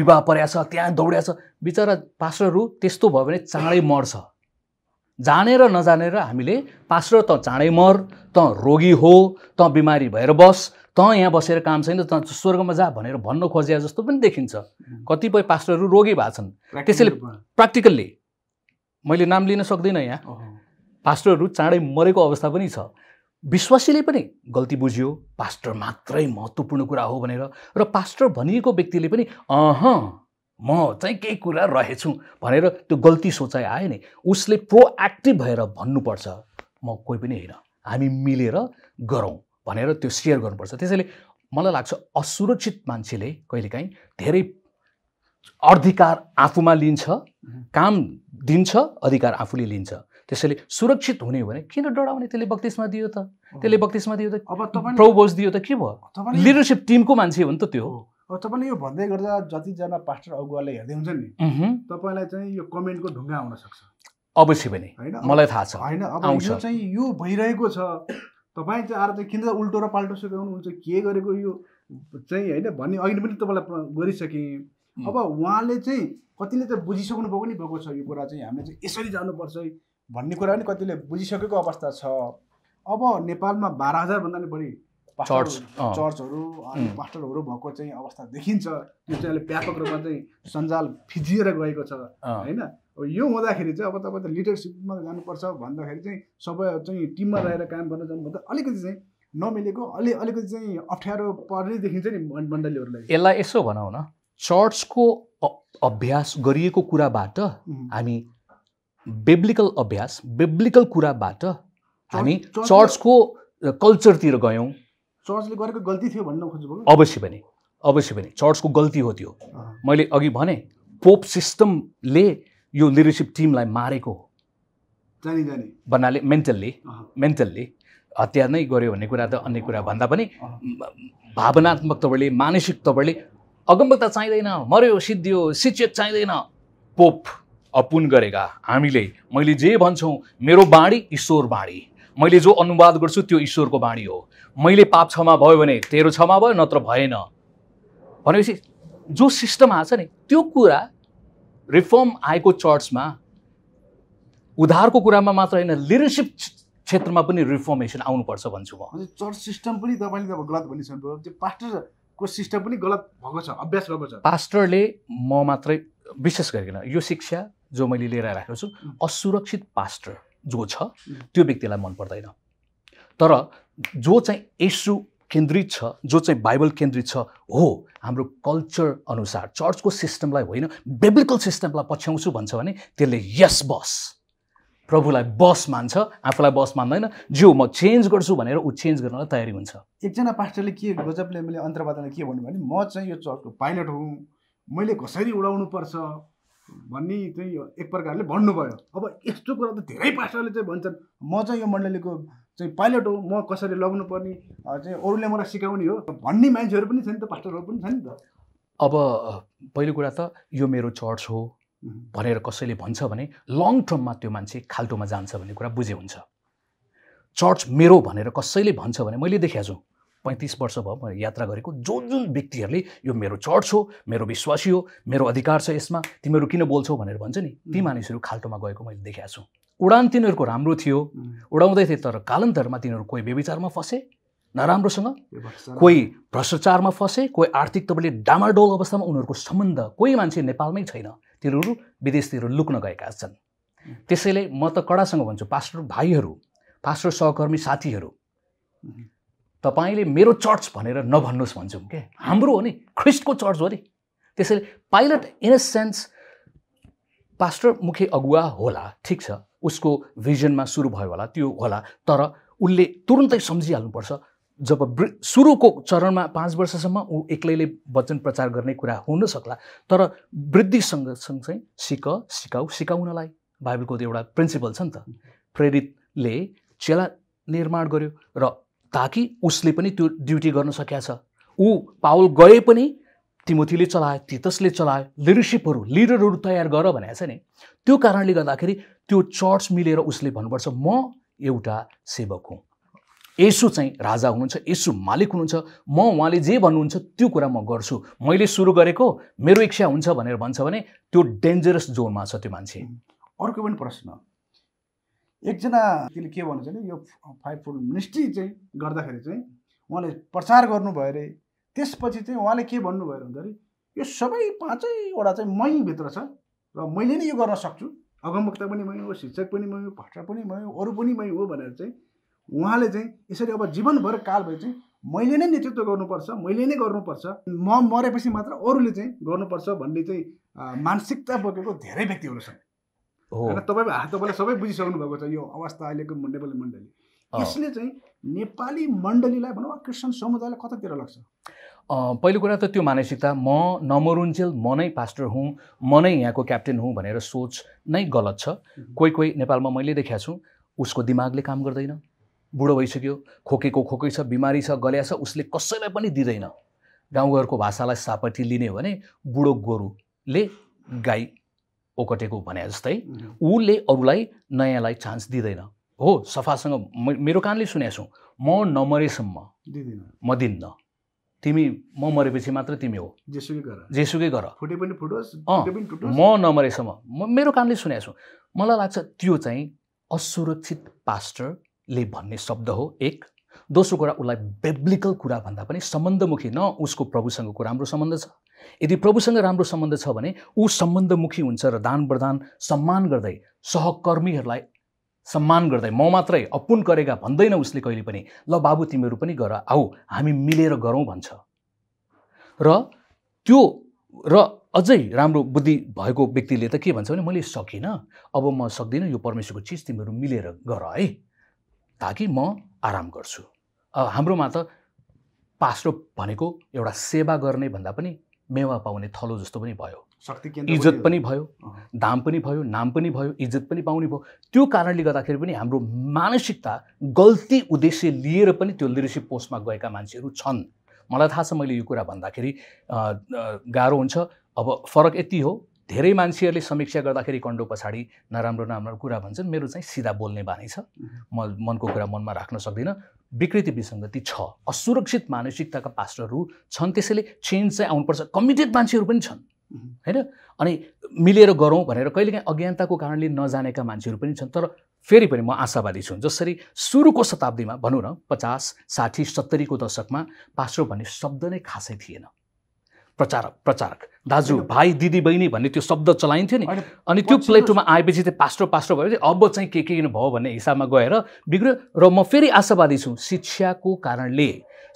विवाह परेछ त्यहाँ दौड्याछ बिचरा पास्टरहरू त्यस्तो भयो भने चाँडै मर्छ जानेर नजानेर हामीले पास्टर त चाँडै मर त रोगी हो त बिमारी भएर बस त यहाँ बसेर काम छैन त स्वर्गमा जा भनेर भन्न खोजे जस्तो पनि देखिन्छ कतिपय पास्टरहरू रोगी भएको छन् त्यसैले प्र्याक्टिकल्ली मैले नाम लिन सक्दिनँ यहाँ पास्टरहरू चाँडै मरेको अवस्था पनि छ विश्वासीले पनि गल्ती बुझ्यो पास्टर मात्रै महत्त्वपूर्ण कुरा हो भनेर र पास्टर भनिएको व्यक्तिले पनि अह म चाहिँ केही कुरा रहेछु भनेर त्यो गल्ती सोचाइ आयो नि उसले प्रोएक्टिभ भएर भन्नुपर्छ म कोही पनि होइन हामी मिलेर गरौँ भनेर त्यो सेयर गर्नुपर्छ त्यसैले मलाई लाग्छ असुरक्षित मान्छेले कहिलेकाहीँ धेरै अधिकार आफूमा लिन्छ काम दिन्छ अधिकार आफूले लिन्छ त्यसैले सुरक्षित हुने भने किन डराउने त्यसले बक्तिसमा दियो त त्यसले बक्तिसमा दियो त प्रोबोज दियो त के भयो लिडरसिप टिमको मान्छे हो नि त त्यो अब तपाईँले यो भन्दै गर्दा जतिजना पास्टर अगुवाले हेर्दै हुन्छ नि तपाईँलाई चाहिँ यो कमेन्टको ढुङ्गा आउन सक्छ अवश्य पनि होइन मलाई थाहा छ होइन अब यो चाहिँ यो भइरहेको छ तपाईँ चाहिँ आएर चाहिँ किन त उल्टो र पाल्टो हुन्छ के गरेको यो चाहिँ होइन भन्ने अहिले पनि तपाईँलाई गरिसकेँ अब उहाँले चाहिँ कतिले त बुझिसक्नु भएको नि भएको छ यो कुरा चाहिँ हामीले चाहिँ यसरी जानुपर्छ है भन्ने कुरा पनि कतिले बुझिसकेको अवस्था छ अब नेपालमा बाह्र हजारभन्दा पनि बढी चर्च चर्चहरू अनि पास्टरहरू भएको चाहिँ अवस्था देखिन्छ यो चाहिँ अहिले व्यापक रूपमा चाहिँ सञ्जाल फिजिएर गएको छ होइन अब यो हुँदाखेरि चाहिँ अब तपाईँ त लिडरसिपमा जानुपर्छ भन्दाखेरि चाहिँ सबै चाहिँ टिममा रहेर काम गर्न जानुभन्दा अलिकति चाहिँ नमिलेको अलि अलिकति चाहिँ अप्ठ्यारो पर्ने देखिन्छ नि मण्डलीहरूलाई यसलाई यसो भनौँ न चर्चको अभ्यास गरिएको कुराबाट हामी बेब्लिकल अभ्यास बेब्लिकल कुराबाट हामी चर्चको कल्चरतिर गयौँ चर्चले गरेको गल्ती थियो भन्न खोज्नुभयो अवश्य पनि अवश्य पनि चर्चको गल्ती हो त्यो मैले अघि भने पोप सिस्टमले यो लिडरसिप टिमलाई मारेको हो जानी जानी भन्नाले मेन्टल्ली मेन्टल्ली हत्या नै गर्यो भन्ने कुरा त अन्य कुरा भन्दा पनि भावनात्मक तपाईँले मानसिक तपाईँले अगम्बता चाहिँदैन मर्यो सिद्धियो शिक्षक चाहिँदैन पोप अपुन गरेका हामीले मैले जे भन्छौँ मेरो बाणी ईश्वर बाणी मैले जो अनुवाद गर्छु त्यो ईश्वरको बाणी हो मैले पाप क्षमा भयो भने तेरो क्षमा भयो नत्र भएन भनेपछि जो सिस्टम आएको छ नि त्यो कुरा रिफर्म आएको चर्चमा उधारको कुरामा मात्र होइन लिडरसिप क्षेत्रमा पनि रिफर्मेसन आउनुपर्छ भन्छु म चर्च सिस्टम पनि तपाईँले अब गलत भनिसक्नु त्यो पास्टरको सिस्टम पनि गलत भएको छ अभ्यास भएको छ पास्टरले म मात्रै विशेष गरिकन यो शिक्षा जो मैले लिएर राखेको छु असुरक्षित पास्टर जो छ त्यो व्यक्तिलाई मन पर्दैन तर जो चाहिँ यसु केन्द्रित छ जो चाहिँ बाइबल केन्द्रित छ हो हाम्रो कल्चर अनुसार चर्चको सिस्टमलाई होइन बेबिकल सिस्टमलाई पछ्याउँछु भन्छ भने त्यसले यस बस प्रभुलाई बस मान्छ आफूलाई बस मान्दैन जो म चेन्ज गर्छु भनेर ऊ चेन्ज गर्नलाई तयारी हुन्छ एकजना पास्टरले के गजबले मैले अन्तर्वादमा के भन्नु भने म चाहिँ यो चर्चको पाइलट हुँ मैले कसरी उडाउनु पर्छ भन्ने चाहिँ एक प्रकारले भन्नुभयो अब यस्तो कुरा त धेरै पास्टरले चाहिँ भन्छन् म चाहिँ यो मण्डलीको चाहिँ पाइलट हो म कसरी लग्नुपर्ने चाहिँ अरूले मलाई सिकाउने हो भन्ने मान्छेहरू पनि छ नि त पास्टरहरू पनि छन् नि त अब पहिलो कुरा त यो मेरो चर्च हो भनेर कसैले भन्छ भने लङ टर्ममा त्यो मान्छे खाल्टोमा जान्छ भन्ने कुरा बुझे हुन्छ चर्च मेरो भनेर कसैले भन्छ भने मैले देखाएको छु पैँतिस वर्ष भयो मैले यात्रा गरेको जो जुन व्यक्तिहरूले यो मेरो चर्च हो मेरो विश्वासी हो मेरो अधिकार छ यसमा तिमीहरू किन बोल्छौ भनेर भन्छ नि ती मानिसहरू खाल्टोमा गएको मैले देखाएको छु उडान तिनीहरूको राम्रो थियो उडाउँदै थिए तर कालान्तरमा तिनीहरू कोही बेविचारमा फँसे नराम्रोसँग कोही भ्रष्टाचारमा फँसे कोही आर्थिक तपाईँले डामाडोल अवस्थामा उनीहरूको सम्बन्ध कोही मान्छे नेपालमै छैन तिनीहरू विदेशतिर लुक्न गएका छन् त्यसैले म त कडासँग भन्छु पास्टर भाइहरू पास्टर सहकर्मी साथीहरू तपाईँले मेरो चर्च भनेर नभन्नुहोस् भन्छौँ के हाम्रो हो नि ख्रिस्टको चर्च हो नि त्यसैले pilot in a sense pastor मुख्य अगुवा होला ठिक छ उसको भिजनमा सुरु भयो होला त्यो होला तर उसले तुरुन्तै सम्झिहाल्नुपर्छ जब सुरुको चरणमा पाँच वर्षसम्म ऊ एक्लैले वचन प्रचार गर्ने कुरा हुन सक्ला तर वृद्धिसँग सँगसँगै सिक सिकाऊ सिकाउनलाई बाइबलको त एउटा प्रिन्सिपल छ नि त प्रेरितले चेला निर्माण गर्यो र ताकि उसले पनि त्यो ड्युटी गर्न सकिया छ ऊ पावल गए पनि तिमोथीले चलायो तितसले चलायो लिडरसिपहरू लिडरहरू तयार गर भनेको छ नि त्यो कारणले गर्दाखेरि त्यो चर्च मिलेर उसले भन्नुपर्छ म एउटा सेवक हुँ यसो चाहिँ राजा हुनुहुन्छ यसो मालिक हुनुहुन्छ म उहाँले जे भन्नुहुन्छ त्यो कुरा म गर्छु मैले सुरु गरेको मेरो इच्छा हुन्छ भनेर भन्छ भने त्यो डेन्जरस जोनमा छ त्यो मान्छे अर्को पनि प्रश्न एकजना त्यसले के छ भने यो फाइभ फुल मिनिस्ट्री चाहिँ गर्दाखेरि चाहिँ उहाँले प्रचार गर्नुभयो अरे त्यसपछि चाहिँ उहाँले के भन्नुभयो भन्दाखेरि यो सबै पाँचैवटा चाहिँ मैभित्र छ र मैले नै यो गर्न सक्छु अगमवक्ता पनि मै हो शिक्षक पनि मै हो भाषा पनि मै हो अरू पनि मै हो भनेर चाहिँ उहाँले चाहिँ यसरी अब जीवनभर काल भए चाहिँ मैले नै नेतृत्व गर्नुपर्छ मैले नै गर्नुपर्छ म मरेपछि मात्र अरूले चाहिँ गर्नुपर्छ भन्ने चाहिँ मानसिकता बोकेको धेरै व्यक्तिहरू छन् होइन तपाईँ तपाईँलाई सबै बुझिसक्नु भएको छ यो अवस्था अहिलेको नेपाली मण्डली यसले चाहिँ नेपाली मण्डलीलाई भनौँ क्रिस्चियन समुदायलाई कतातिर लाग्छ पहिलो कुरा त त्यो मानसिकता म नमरुन्जेल म नै पास्टर हुँ म नै यहाँको क्याप्टेन हुँ भनेर सोच नै गलत छ कोही कोही नेपालमा मैले देखाएको छु उसको दिमागले काम गर्दैन बुढो भइसक्यो खोकेको खोकै छ बिमारी छ गल्या छ उसले कसैलाई पनि दिँदैन गाउँघरको भाषालाई सापटी लिने हो भने बुढो गोरुले गाई ओकटेको भने जस्तै उसले अरूलाई नयाँलाई चान्स दिँदैन हो सफासँग मेरो कानले सुनेको छु म नमरेसम्म म दिन्न तिमी म मरेपछि मात्र तिमी हो जेसुकै गर म नमरेसम्म म मेरो कानले सुनेको छु मलाई लाग्छ त्यो चाहिँ असुरक्षित पास्टरले भन्ने शब्द हो एक दोस्रो कुरा उसलाई बेब्लिकल कुरा भन्दा पनि सम्बन्धमुखी न उसको प्रभुसँगको राम्रो सम्बन्ध छ यदि प्रभुसँग राम्रो सम्बन्ध छ भने ऊ सम्बन्धमुखी हुन्छ र दान प्रदान सम्मान गर्दै सहकर्मीहरूलाई सम्मान गर्दै म मात्रै अपुन गरेका भन्दैन उसले कहिले पनि ल बाबु तिमीहरू पनि गर आऊ हामी मिलेर गरौँ भन्छ र त्यो र अझै राम्रो बुद्धि भएको व्यक्तिले त के भन्छ भने मैले सकिनँ अब म सक्दिनँ यो परमेश्वरको चिज तिमीहरू मिलेर गर है ताकि म आराम गर्छु हाम्रोमा त पास्टर भनेको एउटा सेवा गर्ने भन्दा पनि मेवा पाउने थलो जस्तो पनि भयो शक्ति इज्जत पनि भयो धाम पनि भयो नाम पनि भयो इज्जत पनि पाउने भयो त्यो कारणले गर्दाखेरि पनि हाम्रो मानसिकता गल्ती उद्देश्य लिएर पनि त्यो लिडरसिप पोस्टमा गएका मान्छेहरू छन् मलाई थाहा छ मैले यो कुरा भन्दाखेरि गाह्रो हुन्छ अब फरक यति हो धेरै मान्छेहरूले समीक्षा गर्दाखेरि कन्डो पछाडि नराम्रो नराम्रो कुरा भन्छन् मेरो चाहिँ सिधा बोल्ने बानी छ म मनको कुरा मनमा राख्न सक्दिनँ विकृति विसङ्गति छ असुरक्षित मानसिकताका पास्टरहरू छन् त्यसैले चेन्ज चाहिँ आउनुपर्छ कमिटेड मान्छेहरू पनि छन् होइन अनि मिलेर गरौँ भनेर कहिलेकाहीँ अज्ञानताको कारणले नजानेका मान्छेहरू पनि छन् तर फेरि पनि म आशावादी छु जसरी सुरुको शताब्दीमा भनौँ न पचास साठी सत्तरीको दशकमा पास्टर भन्ने शब्द नै खासै थिएन प्रचारक प्रचारक दाजु भाइ दिदी बहिनी भन्ने त्यो शब्द चलाइन्थ्यो नि अनि त्यो प्लेटोमा आएपछि चाहिँ पास्टो पास्टो भयो अब चाहिँ के के किन भयो भन्ने हिसाबमा गएर बिग्रियो र म फेरि आशावादी छु शिक्षाको कारणले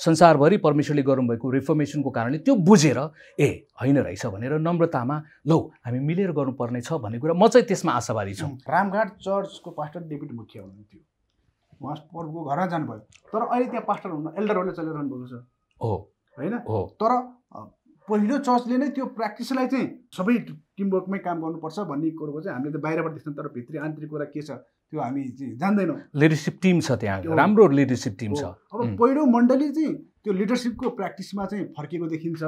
संसारभरि परमेश्वरले गर्नुभएको रिफर्मेसनको कारणले त्यो बुझेर ए होइन रहेछ भनेर नम्रतामा लौ हामी मिलेर गर्नुपर्ने छ भन्ने कुरा म चाहिँ त्यसमा आशावादी छु रामघाट चर्चको पास्टर डेप्युटी मुख्य हुनुहुन्थ्यो उहाँ प्रभुको घरमा जानुभयो तर अहिले त्यहाँ पास्टर हुनु एल्डरहरूले चलिरहनु भएको छ हो होइन हो तर पहिलो चर्चले नै त्यो प्र्याक्टिसलाई चाहिँ सबै टिमवर्कमै काम गर्नुपर्छ भन्ने कुरोको चाहिँ हामीले त बाहिरबाट देख्छौँ तर भित्री आन्तरिक कुरा के छ त्यो हामी चाहिँ जान्दैनौँ लिडरसिप टिम छ त्यहाँ राम्रो लिडरसिप टिम छ अब पहिलो मण्डली चाहिँ त्यो लिडरसिपको प्र्याक्टिसमा चाहिँ फर्किएको देखिन्छ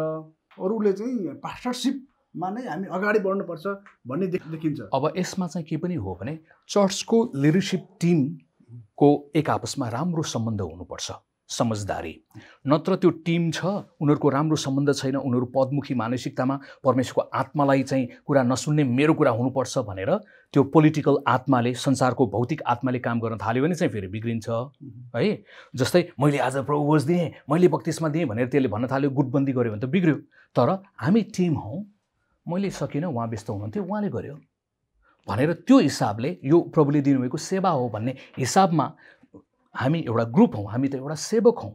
अरूले चाहिँ पार्टनरसिपमा नै हामी अगाडि बढ्नुपर्छ भन्ने देखिन्छ अब यसमा चाहिँ के पनि हो भने चर्चको लिडरसिप टिमको एक आपसमा राम्रो सम्बन्ध हुनुपर्छ समझदारी नत्र त्यो टिम छ उनीहरूको राम्रो सम्बन्ध छैन उनीहरू पदमुखी मानसिकतामा परमेश्वरको आत्मालाई चाहिँ कुरा नसुन्ने मेरो कुरा हुनुपर्छ भनेर त्यो पोलिटिकल आत्माले संसारको भौतिक आत्माले काम गर्न थाल्यो भने चाहिँ फेरि बिग्रिन्छ है जस्तै मैले आज प्रभुवज दिएँ मैले बक्तिसमा दिएँ भनेर त्यसले भन्न थाल्यो गुटबन्दी गऱ्यो भने त बिग्रियो तर हामी टिम हौँ मैले सकिनँ उहाँ व्यस्त हुनुहुन्थ्यो उहाँले गर्यो भनेर त्यो हिसाबले यो प्रभुले दिनुभएको सेवा हो भन्ने हिसाबमा हामी एउटा ग्रुप हौँ हामी त एउटा सेवक हौँ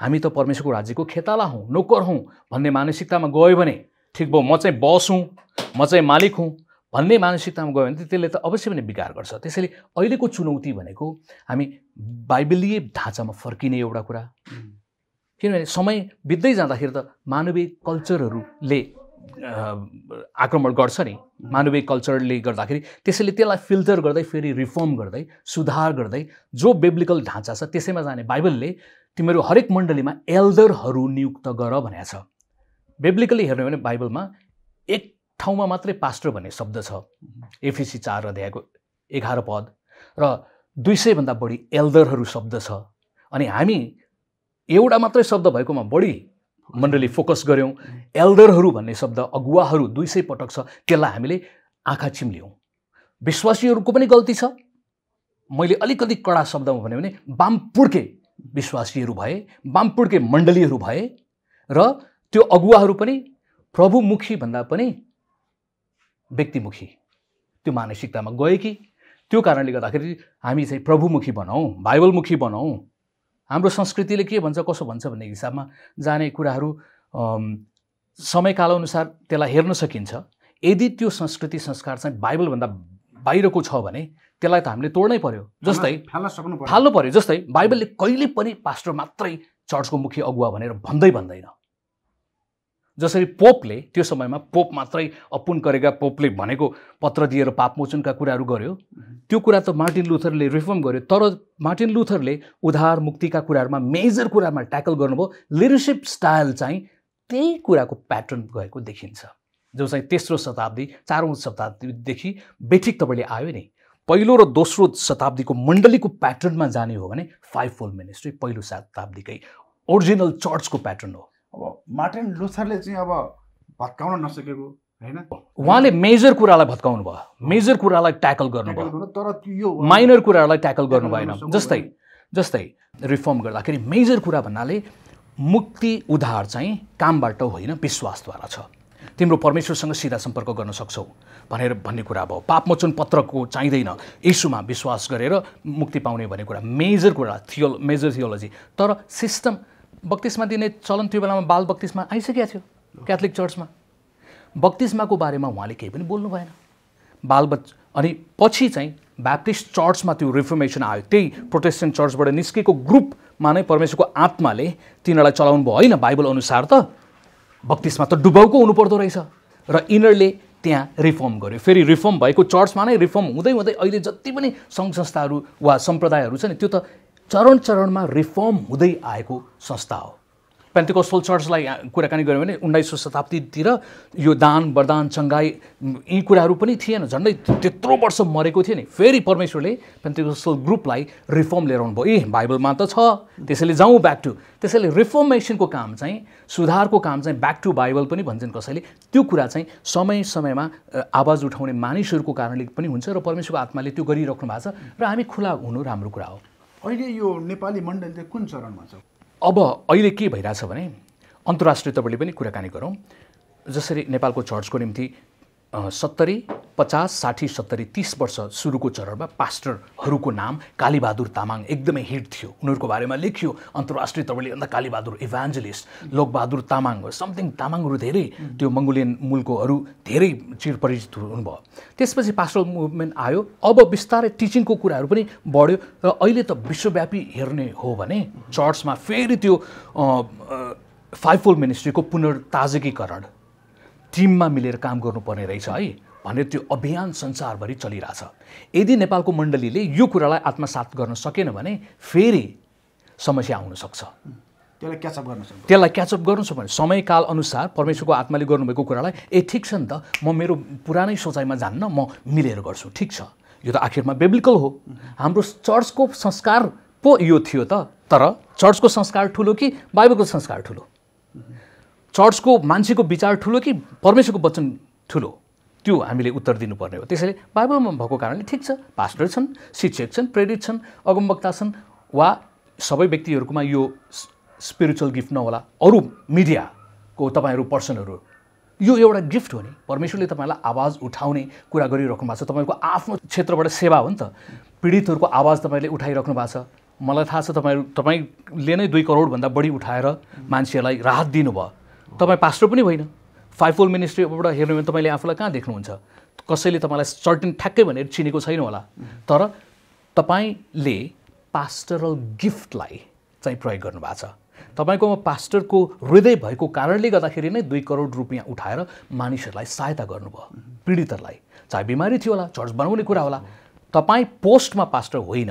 हामी त परमेश्वरको राज्यको खेताला हौँ नोकर हौँ भन्ने मानसिकतामा गयो भने ठिक भयो म चाहिँ बस हुँ म चाहिँ मालिक हुँ भन्ने मानसिकतामा गयो भने त्यसले त अवश्य पनि विकार गर्छ त्यसैले अहिलेको चुनौती भनेको हामी बाइबलीय ढाँचामा फर्किने एउटा कुरा किनभने समय बित्दै जाँदाखेरि त मानवीय कल्चरहरूले आक्रमण गर्छ नि मानवीय कल्चरले गर्दाखेरि त्यसैले त्यसलाई फिल्टर गर्दै फेरि रिफर्म गर्दै सुधार गर्दै जो बेब्लिकल ढाँचा छ त्यसैमा जाने बाइबलले तिमीहरू हरेक मण्डलीमा एल्डरहरू नियुक्त गर भनेको छ बेब्लिकली हेर्ने भने बाइबलमा एक ठाउँमा मात्रै पास्टर भन्ने शब्द छ एफिसी चार अध्यायको एघार पद र दुई सयभन्दा बढी एल्डरहरू शब्द छ अनि हामी एउटा मात्रै शब्द भएकोमा बढी मण्डली फोकस गऱ्यौँ एल्डरहरू भन्ने शब्द अगुवाहरू दुई सय पटक छ त्यसलाई हामीले आँखा चिम्ल्यौँ विश्वासीहरूको पनि गल्ती छ मैले अलिकति कडा शब्दमा भन्यो भने वामपुर्के विश्वासीहरू भए वामपुड्के मण्डलीहरू भए र त्यो अगुवाहरू पनि प्रभुमुखी भन्दा पनि व्यक्तिमुखी त्यो मानसिकतामा गए कि त्यो कारणले गर्दाखेरि हामी चाहिँ प्रभुमुखी बनाऊँ बाइबलमुखी बनाऊँ हाम्रो संस्कृतिले के भन्छ कसो भन्छ भन्ने हिसाबमा जाने कुराहरू समयकालअनुसार त्यसलाई हेर्न सकिन्छ यदि त्यो संस्कृति संस्कार चाहिँ बाइबलभन्दा बाहिरको छ भने त्यसलाई त हामीले तोड्नै पर्यो जस्तै फाल्न सक्नु फाल्नु पर्यो जस्तै बाइबलले कहिले पनि पास्टर मात्रै चर्चको मुख्य अगुवा भनेर भन्दै भन्दैन जसरी पोपले त्यो समयमा पोप मात्रै अपुन गरेका पोपले भनेको पत्र दिएर पापमोचनका कुराहरू गर्यो त्यो कुरा त मार्टिन लुथरले रिफर्म गर्यो तर मार्टिन लुथरले उधार मुक्तिका कुराहरूमा मेजर कुरामा ट्याकल गर्नुभयो लिडरसिप स्टाइल चाहिँ त्यही कुराको प्याटर्न गएको देखिन्छ जो चाहिँ तेस्रो शताब्दी चारौँ शताब्दीदेखि बेठिक तपाईँले आयो नि पहिलो र दोस्रो शताब्दीको मण्डलीको प्याटर्नमा जाने हो भने फाइभ फोल मिनिस्ट्री पहिलो शताब्दीकै ओरिजिनल चर्चको प्याटर्न हो अब मार्टिन लुथरले चाहिँ अब भत्काउन नसकेको होइन उहाँले मेजर कुरालाई भत्काउनु भयो मेजर कुरालाई ट्याकल गर्नुभयो तर यो माइनर कुराहरूलाई ट्याकल गर्नु भएन जस्तै जस्तै रिफर्म गर्दाखेरि मेजर कुरा भन्नाले मुक्ति उद्धार चाहिँ कामबाट होइन विश्वासद्वारा छ तिम्रो परमेश्वरसँग सिधा सम्पर्क गर्न सक्छौ भनेर भन्ने कुरा भयो पापमोचन पत्रको चाहिँदैन यसुमा विश्वास गरेर मुक्ति पाउने भन्ने कुरा मेजर कुरा थियो मेजर थियोलोजी तर सिस्टम बक्तिसमा दिने चलन त्यो बेलामा बाल बक्तिसमा आइसकेको थियो क्याथोलिक चर्चमा बक्तिसमाको बारेमा उहाँले केही पनि बोल्नु भएन बाल बच अनि पछि चाहिँ ब्याप्टिस्ट चर्चमा त्यो रिफर्मेसन आयो त्यही प्रोटेस्टेन्ट चर्चबाट निस्केको ग्रुपमा नै परमेश्वरको आत्माले तिनीहरूलाई चलाउनु भयो होइन बाइबल अनुसार त बक्तिसमा त डुबाउको हुनुपर्दो रहेछ र यिनीहरूले त्यहाँ रिफर्म गर्यो फेरि रिफर्म भएको चर्चमा नै रिफर्म हुँदै हुँदै अहिले जति पनि सङ्घ संस्थाहरू वा सम्प्रदायहरू छ नि त्यो त चरण चरणमा रिफर्म हुँदै आएको संस्था हो पेन्टिकोस्टल चर्चलाई कुराकानी गऱ्यो भने उन्नाइसौँ शताब्दीतिर यो दान वरदान चङ्गाई यी कुराहरू पनि थिएन झन्डै त्यत्रो वर्ष मरेको थियो नि फेरि परमेश्वरले पेन्टिकोस्टल ग्रुपलाई रिफर्म लिएर आउनुभयो ए बाइबलमा त छ त्यसैले जाउँ ब्याक टु त्यसैले रिफर्मेसनको काम चाहिँ सुधारको काम चाहिँ ब्याक टु बाइबल पनि भन्छन् कसैले त्यो कुरा चाहिँ समय समयमा आवाज उठाउने मानिसहरूको कारणले पनि हुन्छ र परमेश्वरको आत्माले त्यो गरिराख्नु भएको छ र हामी खुला हुनु राम्रो कुरा हो अहिले यो नेपाली मण्डल चाहिँ कुन चरणमा छ अब अहिले के भइरहेछ भने अन्तर्राष्ट्रिय तपाईँले पनि कुराकानी गरौँ जसरी नेपालको चर्चको निम्ति सत्तरी पचास साठी सत्तरी तिस वर्ष सुरुको चरणमा पास्टरहरूको नाम कालीबहादुर तामाङ एकदमै हिट थियो उनीहरूको बारेमा लेखियो अन्तर्राष्ट्रिय तपाईँले अन्त कालीबहादुर इभान्जलिस्ट लोकबहादुर तामाङ समथिङ तामाङहरू धेरै त्यो मङ्गोलियन मुलकोहरू धेरै चिरपरिचित हुनुभयो त्यसपछि पास्टर मुभमेन्ट आयो अब बिस्तारै टिचिङको कुराहरू पनि बढ्यो र अहिले त विश्वव्यापी हेर्ने हो भने चर्चमा फेरि त्यो फाइफोल मिनिस्ट्रीको पुनर्ताजकीकरण टिममा मिलेर काम गर्नुपर्ने रहेछ है भनेर त्यो अभियान संसारभरि चलिरहेछ यदि नेपालको मण्डलीले यो कुरालाई आत्मसात गर्न सकेन भने फेरि समस्या आउनसक्छ त्यसलाई क्याचअप गर्नु सक्छ त्यसलाई क्याचअप गर्नु छ भने समयकाल अनुसार परमेश्वरको आत्माले गर्नुभएको कुरालाई ए ठिक छ नि त म मेरो पुरानै सोचाइमा जान्न म मिलेर गर्छु ठिक छ यो त आखिरमा बेब्लिकल हो हाम्रो चर्चको संस्कार पो यो थियो त तर चर्चको संस्कार ठुलो कि बाइबलको संस्कार ठुलो चर्चको मान्छेको विचार ठुलो कि परमेश्वरको वचन ठुलो त्यो हामीले उत्तर दिनुपर्ने हो त्यसैले बाइबलमा भएको कारणले ठिक छ पास्टर छन् शिक्षक छन् प्रेरित छन् अगमवक्ता छन् वा सबै व्यक्तिहरूकोमा यो स्पिरिचुअल गिफ्ट नहोला अरू मिडियाको तपाईँहरू पर्सनहरू यो एउटा गिफ्ट हो नि परमेश्वरले तपाईँलाई आवाज उठाउने कुरा गरिराख्नु भएको छ तपाईँको आफ्नो क्षेत्रबाट सेवा हो नि त पीडितहरूको आवाज तपाईँले उठाइराख्नु भएको छ मलाई थाहा छ तपाईँहरू तपाईँले नै दुई करोडभन्दा बढी उठाएर मान्छेहरूलाई राहत दिनुभयो तपाईँ पास्टर पनि होइन फाइफोल मिनिस्ट्रीबाट हेर्नु भने तपाईँले आफूलाई कहाँ देख्नुहुन्छ कसैले तपाईँलाई सर्टिन ठ्याक्कै भनेर चिनेको छैन होला तर तपाईँले पास्टरल गिफ्टलाई चाहिँ प्रयोग गर्नुभएको छ तपाईँकोमा पास्टरको हृदय भएको कारणले गर्दाखेरि नै दुई करोड रुपियाँ उठाएर मानिसहरूलाई सहायता गर्नुभयो पीडितहरूलाई चाहे बिमारी थियो होला चर्च बनाउने कुरा होला तपाईँ पोस्टमा पास्टर होइन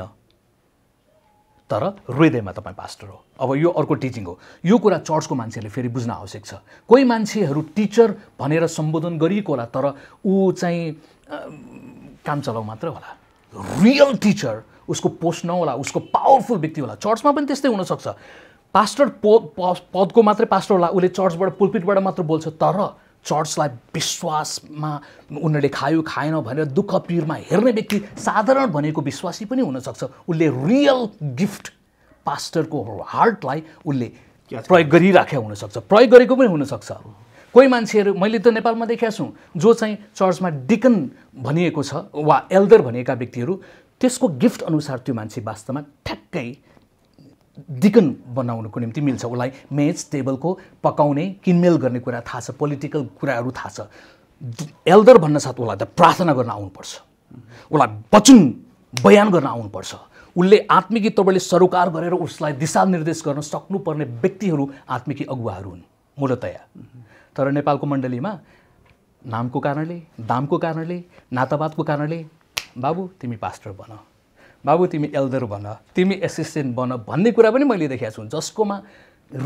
तर हृदयमा तपाईँ पास्टर हो अब यो अर्को टिचिङ हो यो कुरा चर्चको मान्छेहरूले फेरि बुझ्न आवश्यक छ कोही मान्छेहरू टिचर भनेर सम्बोधन गरिएको होला तर ऊ चाहिँ काम चलाउ मात्र होला रियल टिचर उसको पोस्ट नहोला उसको पावरफुल व्यक्ति होला चर्चमा पनि त्यस्तै हुनसक्छ पास्टर पो पदको मात्रै पास्टर होला उसले चर्चबाट पुलपिटबाट मात्र बोल्छ तर चर्चलाई विश्वासमा उनीहरूले खायो खाएन भनेर दुःख पिरमा हेर्ने व्यक्ति साधारण भनेको विश्वासी पनि हुनसक्छ उसले रियल गिफ्ट पास्टरको हार्टलाई उसले प्रयोग गरिराखेको हुनसक्छ प्रयोग गरेको पनि हुनसक्छ कोही मान्छेहरू मैले त नेपालमा देखेको छु जो चाहिँ चर्चमा डिकन भनिएको छ वा एल्डर भनिएका व्यक्तिहरू त्यसको गिफ्ट अनुसार त्यो मान्छे वास्तवमा ठ्याक्कै डिकन बनाउनुको निम्ति मिल्छ उसलाई मेज टेबलको पकाउने किनमेल गर्ने कुरा थाहा छ पोलिटिकल कुराहरू थाहा छ एल्डर भन्नसाथ उसलाई त प्रार्थना गर्न आउनुपर्छ उसलाई वचन बयान गर्न आउनुपर्छ उसले आत्मिकी तपाईँले सरोकार गरेर उसलाई दिशानिर्देश गर्न सक्नुपर्ने व्यक्तिहरू आत्मिकी अगुवाहरू हुन् मूलतया तर नेपालको मण्डलीमा नामको कारणले दामको कारणले नातावादको कारणले बाबु तिमी पास्टर बन बाबु तिमी एल्डर बन तिमी एसिस्टेन्ट बन भन्ने कुरा पनि मैले देखाएको छु जसकोमा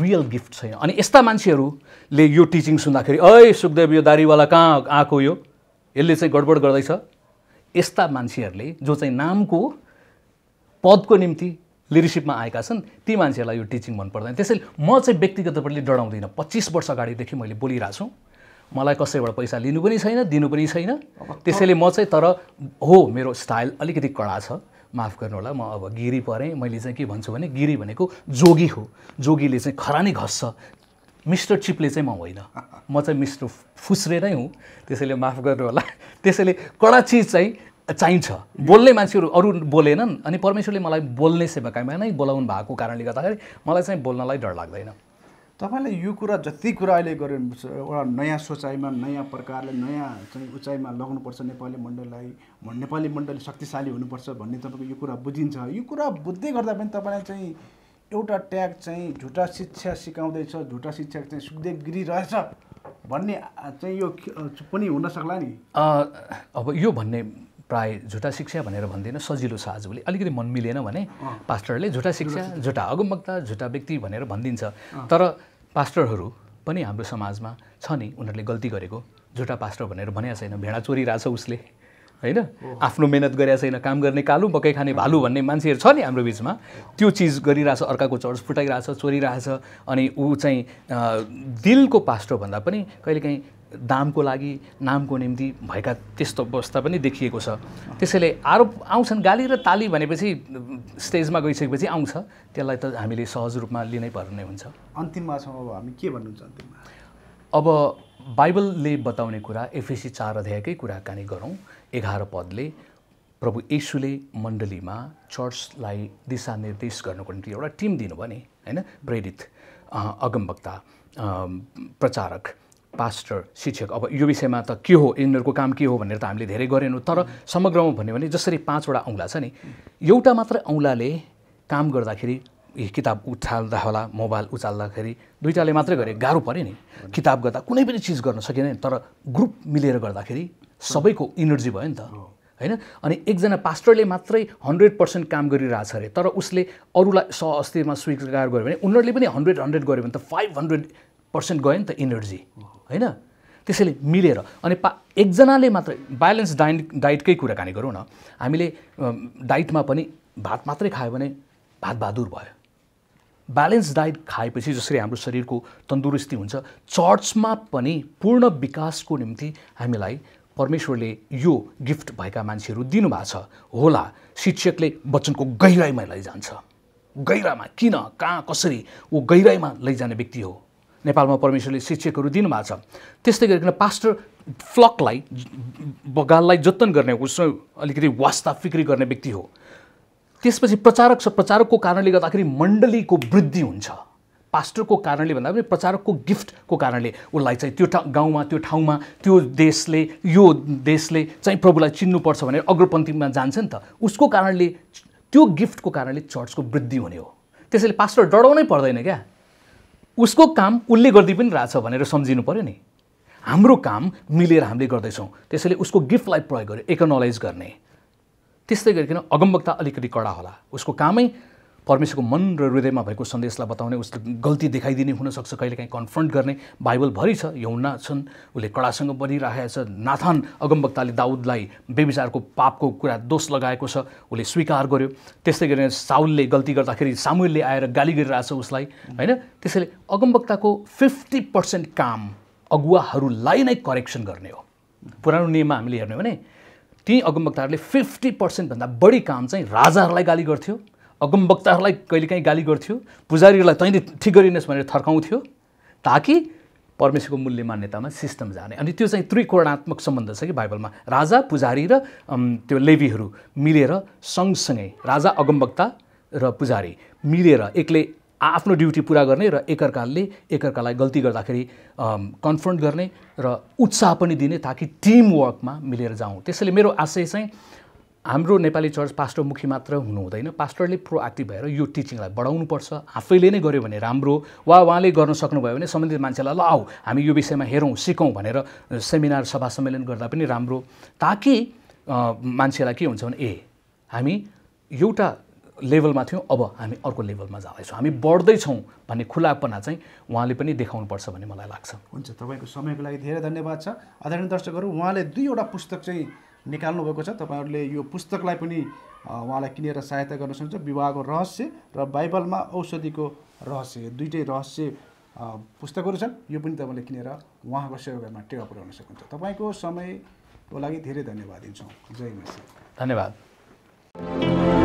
रियल गिफ्ट छैन अनि यस्ता मान्छेहरूले यो टिचिङ सुन्दाखेरि ऐ सुखदेव यो दारीवाला कहाँ आएको यो यसले चाहिँ गडबड गर्दैछ यस्ता मान्छेहरूले जो चाहिँ नामको पदको निम्ति लिडरसिपमा आएका छन् ती मान्छेहरूलाई यो टिचिङ मन पर्दैन त्यसैले म चाहिँ व्यक्तिगत रूपले डराउँदिनँ पच्चिस वर्ष अगाडिदेखि मैले बोलिरहेको छु मलाई कसैबाट पैसा लिनु पनि छैन दिनु पनि छैन त्यसैले म चाहिँ तर हो मेरो स्टाइल अलिकति कडा छ माफ गर्नु होला म अब गिरी परेँ मैले चाहिँ के भन्छु भने गिरी भनेको जोगी हो जोगीले चाहिँ खरानी घस्छ मिस्टर चिपले चाहिँ म होइन म चाहिँ मिस्टर फुस्रे नै हुँ त्यसैले माफ गर्नु होला त्यसैले कडा चिज चाहिँ चाहिन्छ बोल्ने मान्छेहरू अरू बोलेनन् अनि परमेश्वरले मलाई बोल्ने सेवाकामा नै बोलाउनु भएको कारणले गर्दाखेरि मलाई चाहिँ बोल्नलाई डर लाग्दैन तपाईँले यो कुरा जति कुरा अहिले गऱ्यो एउटा नयाँ सोचाइमा नयाँ प्रकारले नयाँ चाहिँ उचाइमा लग्नुपर्छ नेपाली मण्डललाई नेपाली मण्डल शक्तिशाली हुनुपर्छ भन्ने तपाईँको यो कुरा बुझिन्छ यो कुरा बुझ्दै गर्दा पनि तपाईँलाई चाहिँ एउटा ट्याग चाहिँ झुटा शिक्षा सिकाउँदैछ झुटा शिक्षा चाहिँ सुक्दै गिरी रहेछ भन्ने चाहिँ यो पनि हुनसक्ला नि अब यो भन्ने प्राय झुटा शिक्षा भनेर भन्दैन सजिलो छ आजभोलि अलिकति मन मिलेन भने पास्टरले झुटा शिक्षा झुटा अगमवक्ता झुटा व्यक्ति भनेर भनिदिन्छ तर पास्टरहरू पनि हाम्रो समाजमा छ नि उनीहरूले गल्ती गरेको झुटा पास्टर भनेर भनेको छैन भेडा चोरिरहेछ उसले होइन आफ्नो मेहनत गरेको छैन काम गर्ने कालु बकै खाने भालु भन्ने मान्छेहरू छ नि हाम्रो बिचमा त्यो चिज गरिरहेछ अर्काको चर्च फुटाइरहेछ चोरिरहेछ अनि ऊ चाहिँ दिलको पास्टर भन्दा पनि कहिलेकाहीँ दामको लागि नामको निम्ति भएका त्यस्तो अवस्था पनि देखिएको छ त्यसैले आरोप आउँछन् गाली र ताली भनेपछि स्टेजमा गइसकेपछि आउँछ त्यसलाई त हामीले सहज रूपमा लिनै पर्ने हुन्छ अन्तिममा छौँ अब हामी के भन्नुहुन्छ अन्तिममा अब बाइबलले बताउने कुरा एफएसी चार अध्यायकै कुराकानी गरौँ एघार पदले प्रभु यशुले मण्डलीमा चर्चलाई दिशानिर्देश गर्नुको निम्ति एउटा टिम दिनुभयो नि होइन प्रेरित अगमवक्ता प्रचारक पास्टर शिक्षक अब यो विषयमा त के हो यिनीहरूको काम के हो भनेर त हामीले धेरै गरेनौँ तर समग्रमा भन्यो भने जसरी पाँचवटा औँला छ नि एउटा मात्र औँलाले काम गर्दाखेरि किताब उठाल्दा होला मोबाइल उचाल्दाखेरि दुइटाले मात्रै गरे गाह्रो पऱ्यो नि किताब गर्दा कुनै पनि चिज गर्न सकेन नि तर ग्रुप मिलेर गर्दाखेरि सबैको इनर्जी भयो नि त होइन अनि एकजना पास्टरले मात्रै हन्ड्रेड पर्सेन्ट काम गरिरहेछ अरे तर उसले अरूलाई सह अस्तिरमा स्वीकार गर्यो भने उनीहरूले पनि हन्ड्रेड हन्ड्रेड गर्यो भने त फाइभ हन्ड्रेड पर्सेन्ट गयो नि त इनर्जी होइन त्यसैले मिलेर अनि पा एकजनाले मात्र ब्यालेन्स डाइट डाइटकै कुराकानी गरौँ न हामीले डाइटमा पनि भात मात्रै खायो भने भात बहादुर भयो ब्यालेन्स डाइट खाएपछि जसरी हाम्रो शरीरको तन्दुरुस्ती हुन्छ चर्चमा पनि पूर्ण विकासको निम्ति हामीलाई परमेश्वरले यो गिफ्ट भएका मान्छेहरू दिनुभएको छ होला शिक्षकले वचनको गहिराईमा लैजान्छ गहिरामा किन कहाँ कसरी ऊ गहिराईमा लैजाने व्यक्ति हो नेपालमा परमेश्वरले शिक्षकहरू दिनुभएको छ त्यस्तै गरिकन पास्टर फ्लकलाई बगाललाई जतन गर्ने उसमा अलिकति वास्ता फिक्री गर्ने व्यक्ति हो त्यसपछि प्रचारक छ प्रचारकको कारणले गर्दाखेरि मण्डलीको वृद्धि हुन्छ पास्टरको कारणले भन्दा पनि प्रचारकको गिफ्टको कारणले उसलाई चाहिँ त्यो गाउँमा त्यो ठाउँमा त्यो देशले यो देशले चाहिँ प्रभुलाई चिन्नुपर्छ भनेर अग्रपन्थीमा जान्छ नि त उसको कारणले त्यो गिफ्टको कारणले चर्चको वृद्धि हुने हो त्यसैले पास्टर डराउनै पर्दैन क्या उसको काम उसले गरिदिइ पनि रहेछ भनेर सम्झिनु पऱ्यो नि हाम्रो काम मिलेर हामीले गर्दैछौँ त्यसैले उसको गिफ्टलाई प्रयोग गर्यो इकोनोलाइज गर्ने त्यस्तै गरिकन अगमबक्ता अलिकति कडा होला उसको कामै परमेश्वरको मन र हृदयमा भएको सन्देशलाई बताउने उसले गल्ती देखाइदिने हुनसक्छ कहिलेकाहीँ कन्फ्रन्ट गर्ने बाइबलभरि छ यौना छन् उसले कडासँग बनिरहेको छ नाथान अगमवक्ताले दाउदलाई बेविचारको पापको कुरा दोष लगाएको छ उसले स्वीकार गर्यो त्यस्तै गरेर साउलले गल्ती गर्दाखेरि सामुलले आएर गाली गरिरहेछ उसलाई होइन त्यसैले अगमवक्ताको फिफ्टी पर्सेन्ट काम अगुवाहरूलाई नै करेक्सन गर्ने हो पुरानो नियममा हामीले हेर्ने हो भने ती अगमवक्ताहरूले फिफ्टी पर्सेन्टभन्दा बढी काम चाहिँ राजाहरूलाई गाली गर्थ्यो अगमवक्ताहरूलाई कहिलेकाहीँ गाली गर्थ्यो पुजारीहरूलाई तैँले ठिक गरिनेस् भनेर थर्काउँथ्यो ताकि परमेश्वरको मूल्य मान्यतामा सिस्टम जाने अनि त्यो चाहिँ त्रिकोणात्मक सम्बन्ध छ कि बाइबलमा राजा पुजारी र त्यो लेबीहरू मिलेर सँगसँगै राजा अगमवक्ता र पुजारी मिलेर एकले आफ्नो ड्युटी पुरा गर्ने र एकअर्काले एकअर्कालाई गल्ती गर्दाखेरि कन्फ्रन्ट गर्ने र उत्साह पनि दिने ताकि टिम वर्कमा मिलेर जाउँ त्यसैले मेरो आशय चाहिँ हाम्रो नेपाली चर्च पास्टर मुखी मात्र हुनुहुँदैन हुँदैन पास्टरले प्रोएक्टिभ भएर यो टिचिङलाई बढाउनुपर्छ आफैले नै गर्यो भने राम्रो वा उहाँले गर्न सक्नुभयो भने सम्बन्धित मान्छेलाई ल आऊ हामी यो विषयमा हेरौँ सिकौँ भनेर सेमिनार सभा सम्मेलन गर्दा पनि राम्रो ताकि मान्छेलाई के हुन्छ भने ए हामी एउटा लेभलमा थियौँ अब हामी अर्को लेभलमा जाँदैछौँ हामी बढ्दैछौँ भन्ने खुलापना चाहिँ उहाँले पनि देखाउनुपर्छ भन्ने मलाई लाग्छ हुन्छ तपाईँको समयको लागि धेरै धन्यवाद छ आदरणीय दर्शकहरू उहाँले दुईवटा पुस्तक चाहिँ निकाल्नुभएको छ तपाईँहरूले यो पुस्तकलाई पनि उहाँलाई किनेर सहायता गर्न सक्नुहुन्छ विवाहको रहस्य र बाइबलमा औषधिको रहस्य दुइटै रहस्य पुस्तकहरू छन् यो पनि तपाईँले किनेर उहाँको सेवामा टेवा पुर्याउन सक्नुहुन्छ तपाईँको समयको लागि धेरै धन्यवाद दिन्छौँ जय मसी धन्यवाद